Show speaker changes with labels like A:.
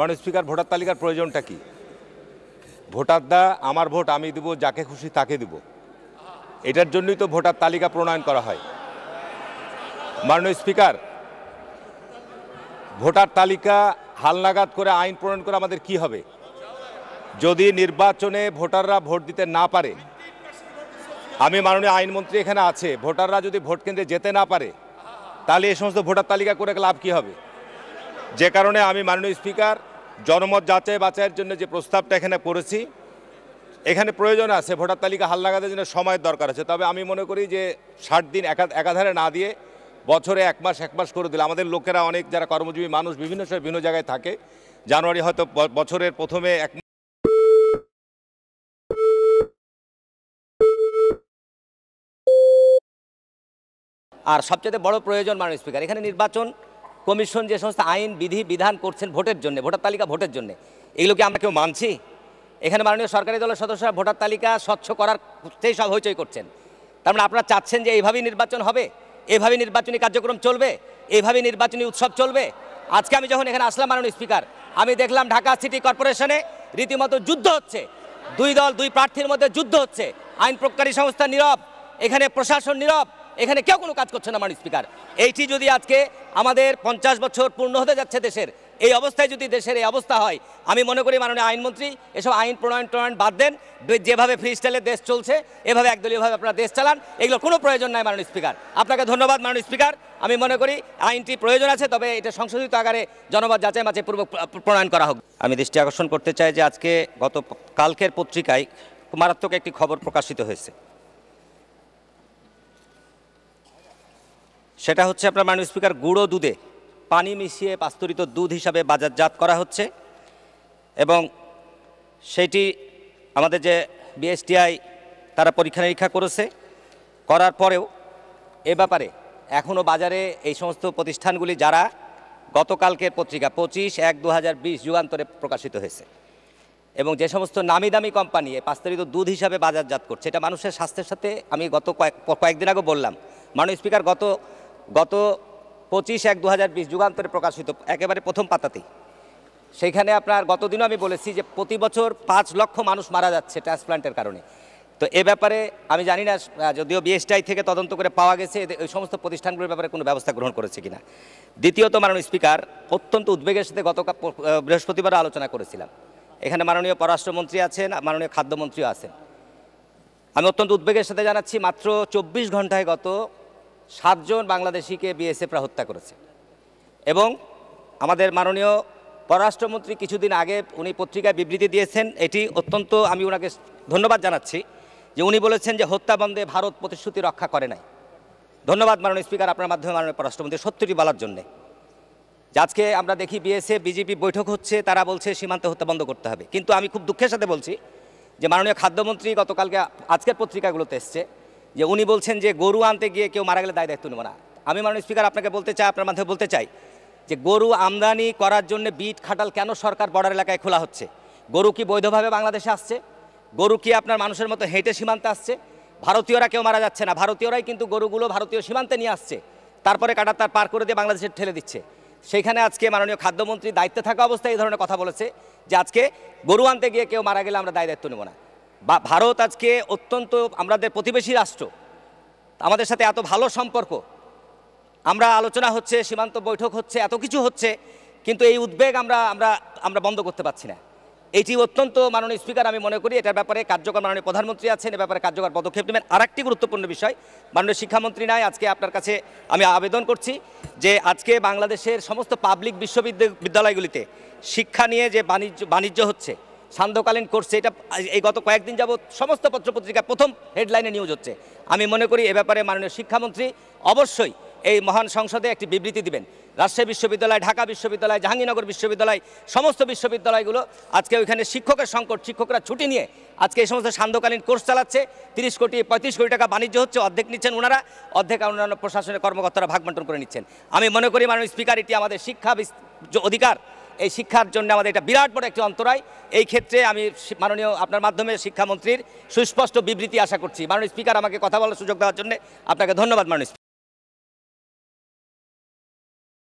A: মানে speaker voter তালিকার প্রয়োজনটা কি ভোটাররা আমার ভোট আমি দেবো যাকে খুশি তাকে দেব এটার জন্যই তো ভোটার তালিকা প্রণয়ন করা হয় মাননীয় স্পিকার ভোটার তালিকা হালনাগাদ করে আইন প্রণয়ন করে আমাদের কি হবে যদি নির্বাচনে ভোটাররা ভোট দিতে না পারে আমি মাননীয় আইনমন্ত্রী এখানে আছে ভোটাররা যদি ভোট কেন্দ্রে যেতে না পারে তাহলে এই সমস্ত ভোটার তালিকা করে লাভ কী হবে যে কারণে আমি মাননীয় স্পিকার জনমত যাচাই বাছাইয়ের জন্য যে প্রস্তাবটা এখানে করেছি এখানে প্রয়োজন আছে ভোটার তালিকা হাল লাগাতে জন্য সময়ের দরকার আছে তবে আমি মনে করি যে ষাট দিন একাধারে না দিয়ে বছরে এক মাস এক মাস করে দিলে আমাদের লোকেরা অনেক যারা কর্মজীবী মানুষ বিভিন্ন সময় বিভিন্ন জায়গায় থাকে জানুয়ারি হয়তো বছরের প্রথমে এক আর
B: সবচেয়ে বড় প্রয়োজন মাননীয় স্পিকার এখানে নির্বাচন কমিশন যে সমস্ত আইন বিধি বিধান করছেন ভোটের জন্য ভোটার তালিকা ভোটের জন্য এগুলো কি আমরা কেউ মানছি এখানে মাননীয় সরকারি দলের সদস্যরা ভোটার তালিকা স্বচ্ছ করার সেই সব হইচই করছেন তার মানে আপনারা চাচ্ছেন যে এইভাবেই নির্বাচন হবে এইভাবে নির্বাচনী কার্যক্রম চলবে এইভাবে নির্বাচনী উৎসব চলবে আজকে আমি যখন এখানে আসলাম মাননীয় স্পিকার আমি দেখলাম ঢাকা সিটি কর্পোরেশনে রীতিমতো যুদ্ধ হচ্ছে দুই দল দুই প্রার্থীর মধ্যে যুদ্ধ হচ্ছে আইন প্রকারী সংস্থা নীরব এখানে প্রশাসন নীরব এখানে কেউ কোনো কাজ করছে না মাননীয় স্পিকার এইটি যদি আজকে আমাদের পঞ্চাশ বছর পূর্ণ হতে যাচ্ছে দেশের এই অবস্থায় যদি দেশের এই অবস্থা হয় আমি মনে করি মাননীয় আইনমন্ত্রী এসব আইন প্রণয়ন প্রণয়ন বাদ দেন যেভাবে ফ্রি স্টাইলে দেশ চলছে এভাবে একদলীয়ভাবে আপনারা দেশ চালান এগুলো কোনো প্রয়োজন নাই মাননীয় স্পিকার আপনাকে ধন্যবাদ মাননীয় স্পিকার আমি মনে করি আইনটি প্রয়োজন আছে তবে এটা সংশোধিত আকারে জনবাদ যাচাই মাচে পূর্ব প্রণয়ন করা হোক আমি দৃষ্টি আকর্ষণ করতে চাই যে আজকে গত কালকের পত্রিকায় মারাত্মক একটি খবর প্রকাশিত হয়েছে সেটা হচ্ছে আপনার মাননীয় স্পিকার গুঁড়ো দুধে পানি মিশিয়ে পাস্তরিত দুধ হিসাবে বাজারজাত করা হচ্ছে এবং সেটি আমাদের যে বিএসটিআই তারা পরীক্ষা নিরীক্ষা করেছে করার পরেও এ ব্যাপারে এখনও বাজারে এই সমস্ত প্রতিষ্ঠানগুলি যারা গতকালকের পত্রিকা পঁচিশ এক দু যুগান্তরে প্রকাশিত হয়েছে এবং যে সমস্ত নামি দামি কোম্পানি এই দুধ হিসাবে বাজারজাত করছে এটা মানুষের স্বাস্থ্যের সাথে আমি গত কয়েক কয়েকদিন আগে বললাম মাননীয় স্পিকার গত গত পঁচিশ এক দু হাজার বিশ যুগান্তরে প্রকাশিত একেবারে প্রথম পাতাতেই সেইখানে আপনার গতদিনও আমি বলেছি যে প্রতি বছর পাঁচ লক্ষ মানুষ মারা যাচ্ছে ট্রান্সপ্লান্টের কারণে তো এ ব্যাপারে আমি জানি না যদিও বিএসটাই থেকে তদন্ত করে পাওয়া গেছে ওই সমস্ত প্রতিষ্ঠানগুলোর ব্যাপারে কোনো ব্যবস্থা গ্রহণ করেছে কিনা দ্বিতীয়ত মাননীয় স্পিকার অত্যন্ত উদ্বেগের সাথে গতকাল বৃহস্পতিবার আলোচনা করেছিলাম এখানে মাননীয় পররাষ্ট্রমন্ত্রী আছেন মাননীয় খাদ্যমন্ত্রীও আছেন আমি অত্যন্ত উদ্বেগের সাথে জানাচ্ছি মাত্র চব্বিশ ঘন্টায় গত সাতজন বাংলাদেশিকে বিএসএফরা হত্যা করেছে এবং আমাদের মাননীয় পররাষ্ট্রমন্ত্রী কিছুদিন আগে উনি পত্রিকায় বিবৃতি দিয়েছেন এটি অত্যন্ত আমি ওনাকে ধন্যবাদ জানাচ্ছি যে উনি বলেছেন যে হত্যা বন্ধে ভারত প্রতিশ্রুতি রক্ষা করে নাই ধন্যবাদ মাননীয় স্পিকার আপনার মাধ্যমে মাননীয় পররাষ্ট্রমন্ত্রী সত্যটি বলার জন্যে আজকে আমরা দেখি বিএসএফ বিজেপি বৈঠক হচ্ছে তারা বলছে সীমান্তে হত্যা বন্ধ করতে হবে কিন্তু আমি খুব দুঃখের সাথে বলছি যে মাননীয় খাদ্যমন্ত্রী গতকালকে আজকের পত্রিকাগুলোতে এসছে যে উনি বলছেন যে গরু আনতে গিয়ে কেউ মারা গেলে দায় দায়িত্ব নেব না আমি মাননীয় স্পিকার আপনাকে বলতে চাই আপনার মাধ্যমে বলতে চাই যে গরু আমদানি করার জন্য বিট খাটাল কেন সরকার বর্ডার এলাকায় খোলা হচ্ছে গরু কি বৈধভাবে বাংলাদেশে আসছে গরু কি আপনার মানুষের মতো হেঁটে সীমান্তে আসছে ভারতীয়রা কেউ মারা যাচ্ছে না ভারতীয়রাই কিন্তু গরুগুলো ভারতীয় সীমান্তে নিয়ে আসছে তারপরে কাটার তার পার করে দিয়ে বাংলাদেশে ঠেলে দিচ্ছে সেখানে আজকে মাননীয় খাদ্যমন্ত্রী দায়িত্বে থাকা অবস্থায় এই ধরনের কথা বলেছে যে আজকে গরু আনতে গিয়ে কেউ মারা গেলে আমরা দায় দায়িত্ব নেব না বা ভারত আজকে অত্যন্ত আমাদের প্রতিবেশী রাষ্ট্র আমাদের সাথে এত ভালো সম্পর্ক আমরা আলোচনা হচ্ছে সীমান্ত বৈঠক হচ্ছে এত কিছু হচ্ছে কিন্তু এই উদ্বেগ আমরা আমরা আমরা বন্ধ করতে পারছি না এটি অত্যন্ত মাননীয় স্পিকার আমি মনে করি এটার ব্যাপারে কার্যকর মাননীয় প্রধানমন্ত্রী আছেন এ ব্যাপারে কার্যকর পদক্ষেপ নেবেন আরেকটি গুরুত্বপূর্ণ বিষয় মাননীয় শিক্ষামন্ত্রী নাই আজকে আপনার কাছে আমি আবেদন করছি যে আজকে বাংলাদেশের সমস্ত পাবলিক বিশ্ববিদ্যালয়গুলিতে শিক্ষা নিয়ে যে বাণিজ্য বাণিজ্য হচ্ছে সান্ধ্যকালীন করছে এটা এই গত কয়েকদিন যাবৎ সমস্ত পত্রপত্রিকা প্রথম হেডলাইনে নিউজ হচ্ছে আমি মনে করি এ ব্যাপারে মাননীয় শিক্ষামন্ত্রী অবশ্যই এই মহান সংসদে একটি বিবৃতি দিবেন রাজশাহী বিশ্ববিদ্যালয় ঢাকা বিশ্ববিদ্যালয় জাহাঙ্গীরনগর বিশ্ববিদ্যালয় সমস্ত বিশ্ববিদ্যালয়গুলো আজকে ওইখানে শিক্ষকের সংকট শিক্ষকরা ছুটি নিয়ে আজকে এই সমস্ত সান্ধ্যকালীন কোর্স চালাচ্ছে তিরিশ কোটি পঁয়ত্রিশ কোটি টাকা বাণিজ্য হচ্ছে অর্ধেক নিচ্ছেন ওনারা অর্ধেক অন্যান্য প্রশাসনের কর্মকর্তারা ভাগ বন্টন করে নিচ্ছেন আমি মনে করি মাননীয় স্পিকার এটি আমাদের শিক্ষা অধিকার এই শিক্ষার জন্য আমাদের এটা বিরাট বড় একটি অন্তরায় এই ক্ষেত্রে আমি মাননীয় আপনার মাধ্যমে শিক্ষামন্ত্রীর সুস্পষ্ট
A: বিবৃতি আশা করছি মাননীয় স্পিকার আমাকে কথা বলার সুযোগ দেওয়ার জন্য আপনাকে ধন্যবাদ মাননীয়